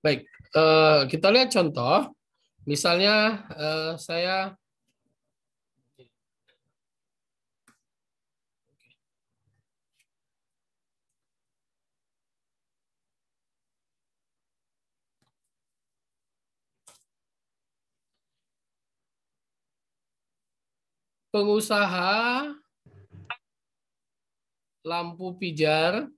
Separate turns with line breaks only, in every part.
Baik, eh, kita lihat contoh. Misalnya eh, saya pengusaha lampu pijar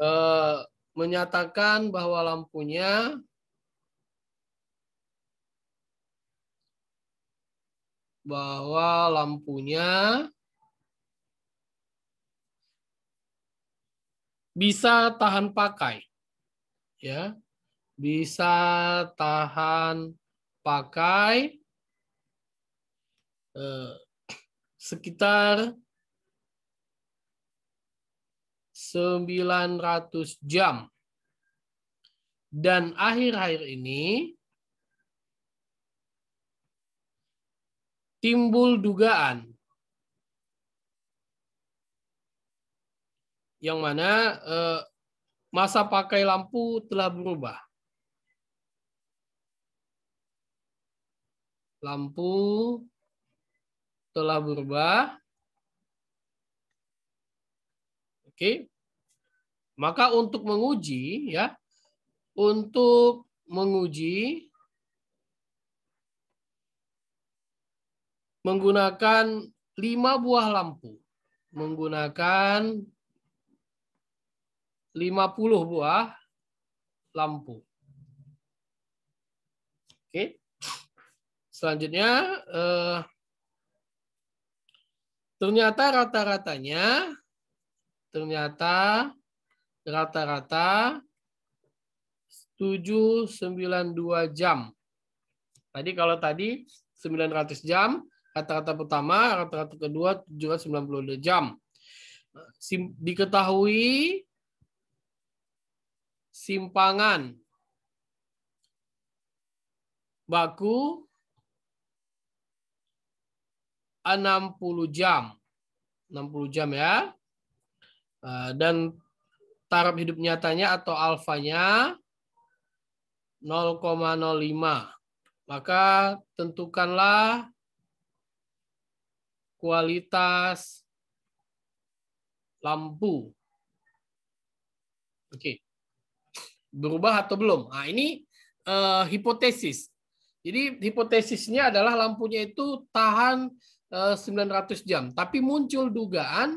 eh, menyatakan bahwa lampunya bahwa lampunya bisa tahan pakai ya bisa tahan pakai eh, sekitar 900 jam. Dan akhir-akhir ini timbul dugaan yang mana eh, masa pakai lampu telah berubah. Lampu telah berubah Oke. Maka untuk menguji ya, untuk menguji menggunakan lima buah lampu. Menggunakan 50 buah lampu. Oke. Selanjutnya eh, ternyata rata-ratanya ternyata rata-rata 792 jam. Tadi kalau tadi 900 jam, rata-rata pertama, rata-rata kedua 792 jam. diketahui simpangan baku 60 jam. 60 jam ya. Eh, dan taraf hidup nyatanya atau alfanya 0,05. Maka tentukanlah kualitas lampu. Oke. Berubah atau belum? Nah, ini uh, hipotesis. Jadi hipotesisnya adalah lampunya itu tahan 900 eh, jam, tapi muncul dugaan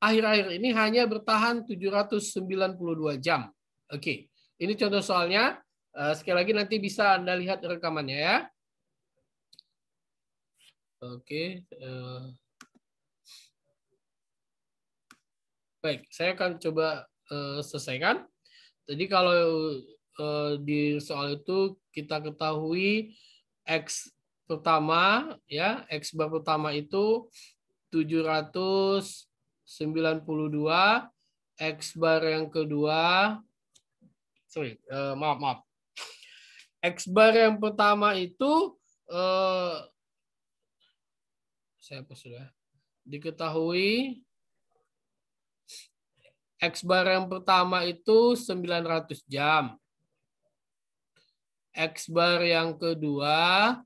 akhir-akhir ini hanya bertahan 792 jam. Oke, okay. ini contoh soalnya. Eh, sekali lagi nanti bisa Anda lihat rekamannya ya. Oke. Okay. Eh, baik, saya akan coba eh, selesaikan. Jadi kalau di soal itu kita ketahui X pertama ya, X bar pertama itu 700 92 X bar yang kedua sorry uh, maaf maaf X bar yang pertama itu uh, saya apa ya. sudah diketahui X bar yang pertama itu 900 jam. X bar yang kedua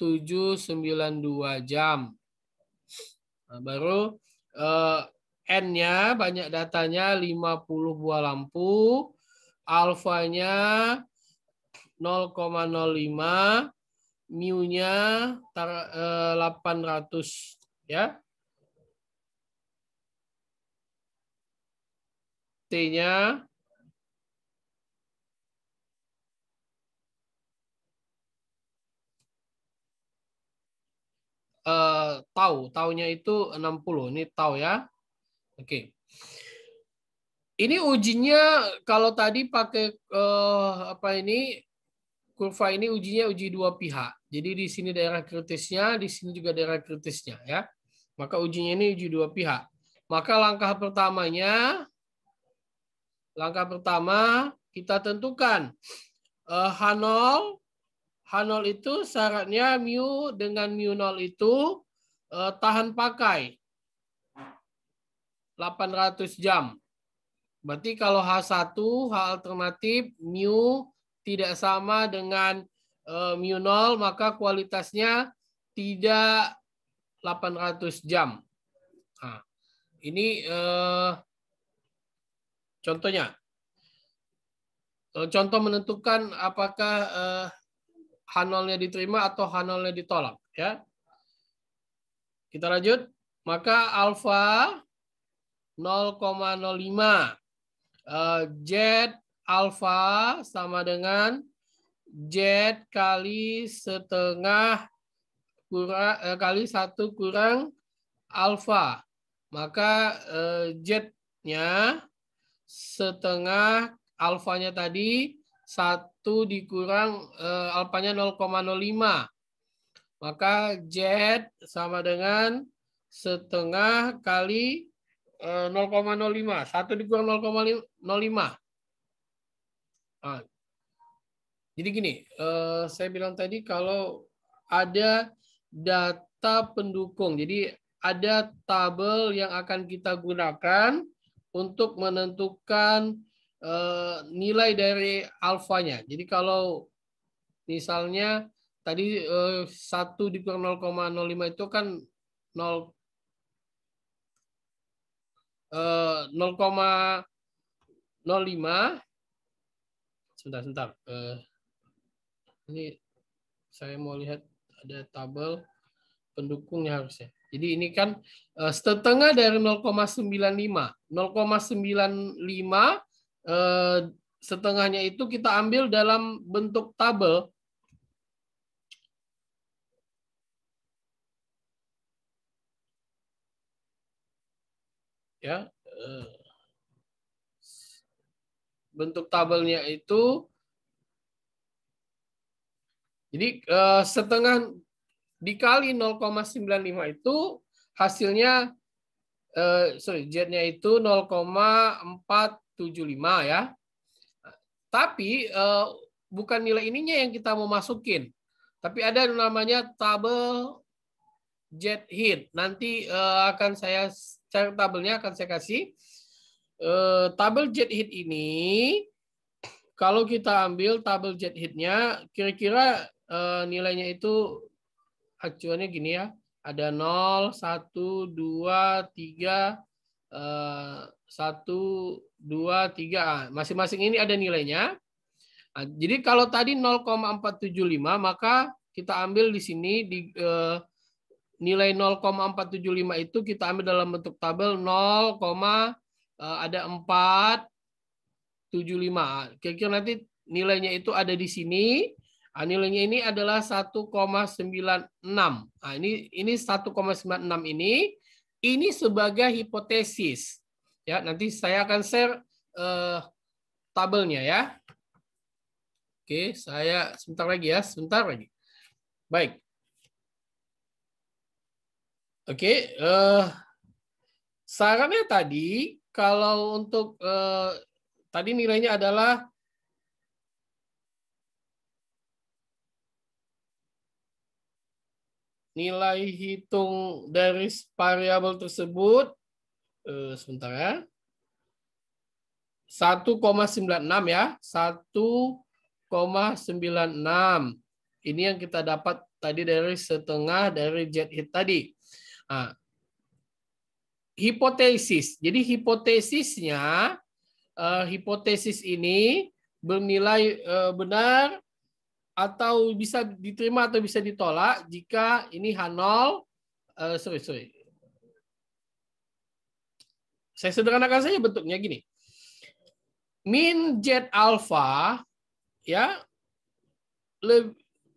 792 jam. Nah, baru uh, N-nya banyak datanya 50 buah lampu, alfanya 0,05, mu-nya 800 eh, ya. T-nya Uh, tau, taunya itu 60. Ini tau ya. Oke. Ini ujinya kalau tadi pakai uh, apa ini kurva ini ujinya uji dua pihak. Jadi di sini daerah kritisnya, di sini juga daerah kritisnya ya. Maka ujinya ini uji dua pihak. Maka langkah pertamanya langkah pertama kita tentukan h0, eh, H0 itu syaratnya mu dengan mu0 itu uh, tahan pakai. 800 jam. Berarti kalau H1, H alternatif, mu tidak sama dengan eh, mu nol maka kualitasnya tidak 800 jam. Nah, ini eh, contohnya. Eh, contoh menentukan apakah eh, H0-nya diterima atau H0-nya ditolak. ya. Kita lanjut. Maka alfa 0,05. Eh, Z alfa sama dengan Z kali setengah kurang eh, kali satu kurang alfa. Maka eh, Z-nya setengah alfanya tadi satu dikurang eh, alfanya 0,05. Maka Z sama dengan setengah kali 0,05. 1 dikurang 0,05. jadi gini, eh, saya bilang tadi kalau ada data pendukung, jadi ada tabel yang akan kita gunakan untuk menentukan eh, nilai dari alfanya. Jadi kalau misalnya tadi eh, 1 dikurang 0,05 itu kan 0, 0,05 eh, sebentar sebentar eh, ini saya mau lihat ada tabel pendukungnya harusnya. Jadi ini kan eh, setengah dari 0,95. 0,95 setengahnya itu kita ambil dalam bentuk tabel ya eh, bentuk tabelnya itu jadi eh, setengah dikali 0,95 itu hasilnya eh, sorry Z-nya itu 0,475 ya. Tapi bukan nilai ininya yang kita mau masukin. Tapi ada namanya tabel jet hit. Nanti akan saya cara tabelnya akan saya kasih. Eh, tabel jet hit ini, kalau kita ambil tabel jet hitnya, kira-kira eh, nilainya itu acuannya gini ya. Ada 0, 1, 2, 3, 1, 2, 3. masing-masing nah, ini ada nilainya nah, jadi kalau tadi 0,475 maka kita ambil di sini di eh, nilai 0,475 itu kita ambil dalam bentuk tabel 0, eh, ada 475. Kira-kira nanti nilainya itu ada di sini. Nah, nilainya ini adalah 1,96. Nah, ini ini 1,96 ini ini sebagai hipotesis. Ya, nanti saya akan share uh, tabelnya ya. Oke, saya sebentar lagi ya, sebentar lagi. Baik. Oke, okay, uh, eh, sarannya tadi kalau untuk uh, tadi nilainya adalah nilai hitung dari variabel tersebut uh, sebentar ya. 1,96 ya. 1,96. Ini yang kita dapat tadi dari setengah dari jet hit tadi. Ah, hipotesis. Jadi hipotesisnya, eh, hipotesis ini bernilai eh, benar atau bisa diterima atau bisa ditolak jika ini H0, eh, sorry, sorry. Saya sederhanakan saja bentuknya gini. Min Z alpha ya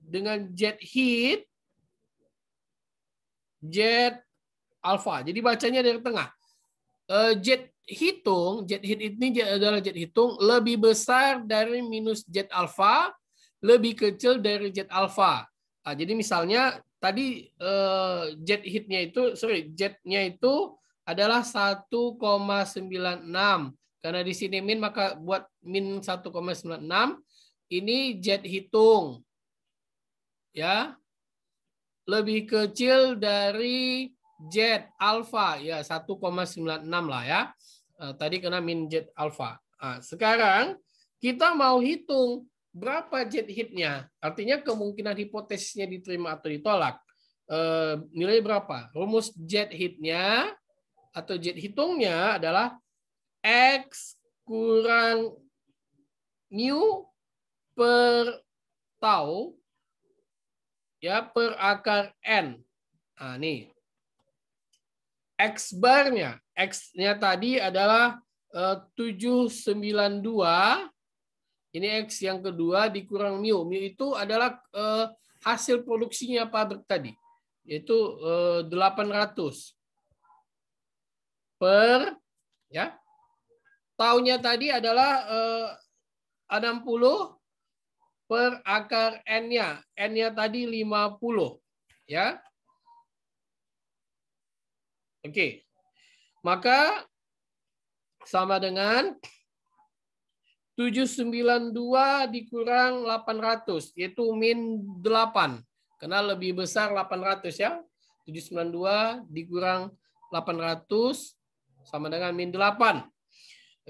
dengan jet heat jet alpha. Jadi bacanya dari tengah. Eh, jet hitung, jet hit ini adalah jet hitung lebih besar dari minus jet alpha, lebih kecil dari jet alpha. Nah, jadi misalnya tadi eh, jet hitnya itu, sorry, jetnya itu adalah 1,96. Karena di sini min, maka buat min 1,96. Ini jet hitung. Ya, lebih kecil dari jet alpha ya 1,96 lah ya. Eh, tadi kena min jet alpha. Nah, sekarang kita mau hitung berapa jet hitnya. Artinya kemungkinan hipotesisnya diterima atau ditolak. Eh, nilai berapa? Rumus jet hitnya atau jet hitungnya adalah X kurang mu per tau ya per akar n. Nah, nih. X barnya, X-nya tadi adalah 792. Eh, Ini X yang kedua dikurang mu. Mu itu adalah eh, hasil produksinya pabrik tadi, yaitu 800 eh, per ya tahunnya tadi adalah 60 per akar n-nya. N-nya tadi 50. Ya. Oke. Okay. Maka sama dengan 792 dikurang 800, yaitu min 8. Karena lebih besar 800 ya. 792 dikurang 800 sama dengan min 8.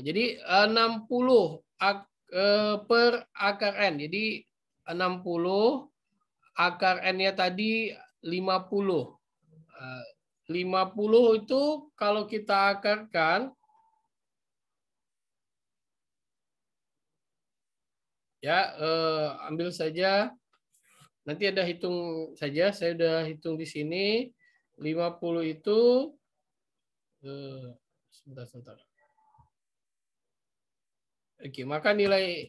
Jadi 60 eh, ke per akar N. Jadi 60 akar N-nya tadi 50. 50 eh, itu kalau kita akarkan ya eh, ambil saja nanti ada hitung saja saya sudah hitung di sini 50 itu eh, sebentar sebentar Oke, maka nilai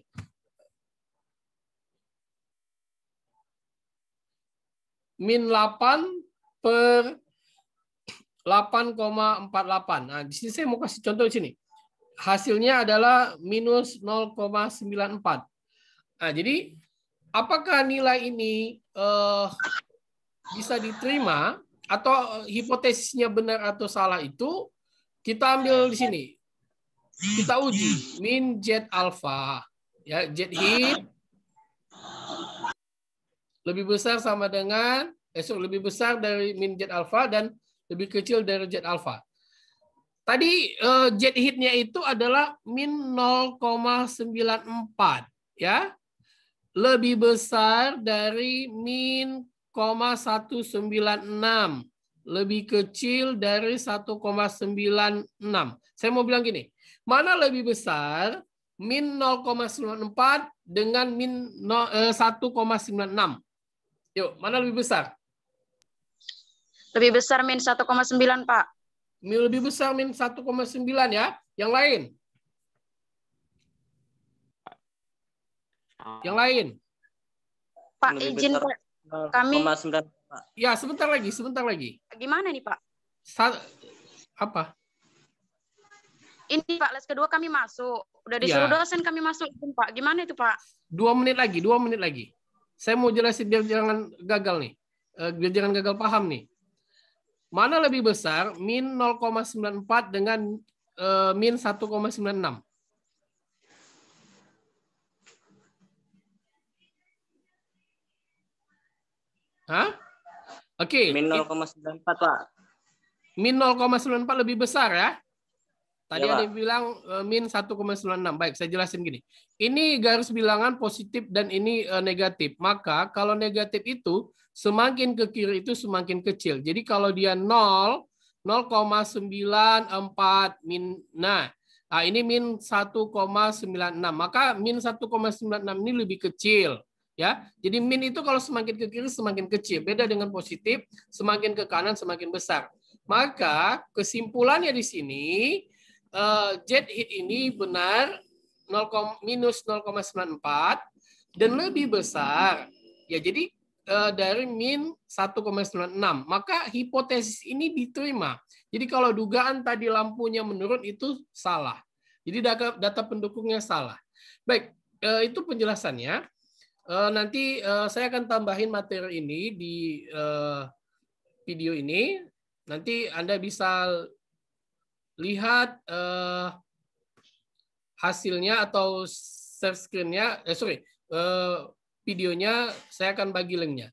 min 8 per 8,48. Nah, di sini saya mau kasih contoh di sini. Hasilnya adalah minus 0,94. Nah, jadi apakah nilai ini uh, bisa diterima atau hipotesisnya benar atau salah itu kita ambil di sini kita uji min jet alpha ya jet hit lebih besar sama dengan esok eh, lebih besar dari min jet alpha dan lebih kecil dari jet alpha. Tadi uh, jet hitnya itu adalah min 0,94 ya. Lebih besar dari min 0,196 Lebih kecil dari 1,96. Saya mau bilang gini, Mana lebih besar min 0,94 dengan min 1,96? Eh, Yuk, mana lebih besar? Lebih besar min 1,9, Pak. Lebih besar min 1,9 ya. Yang lain? Yang lain?
Pak, lebih izin Pak.
Kami Pak. Ya, sebentar lagi, sebentar lagi. Gimana nih, Pak? Sa apa? ini Pak les kedua kami masuk. Udah iya. disuruh ya. dosen kami masuk Pak. Gimana itu Pak? Dua menit lagi, dua menit lagi. Saya mau jelasin biar jangan gagal nih. Eh, biar jangan gagal paham nih. Mana lebih besar min 0,94 dengan uh, min 1,96? Hah? Oke. Okay. Min 0,94, Pak. Min 0,94 lebih besar ya? Tadi ada yang bilang uh, min 1,96. Baik, saya jelasin gini. Ini garis bilangan positif dan ini uh, negatif. Maka kalau negatif itu semakin ke kiri itu semakin kecil. Jadi kalau dia 0 0,94 min nah Nah, ini min 1,96. Maka min 1,96 ini lebih kecil. ya. Jadi min itu kalau semakin ke kiri semakin kecil. Beda dengan positif, semakin ke kanan semakin besar. Maka kesimpulannya di sini, Eh, jet hit ini benar 0, minus 0,94 dan lebih besar. Ya, jadi uh, dari min 1,96. Maka hipotesis ini diterima. Jadi kalau dugaan tadi lampunya menurun itu salah. Jadi data, data pendukungnya salah. Baik, uh, itu penjelasannya. Uh, nanti uh, saya akan tambahin materi ini di uh, video ini. Nanti Anda bisa lihat eh, hasilnya atau share screen eh, sorry, eh, videonya saya akan bagi linknya.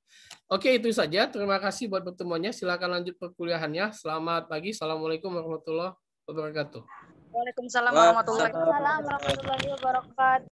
Oke, itu saja. Terima kasih buat pertemuannya. Silakan lanjut perkuliahannya. Selamat pagi. Assalamualaikum warahmatullahi wabarakatuh. Waalaikumsalam warahmatullahi wabarakatuh.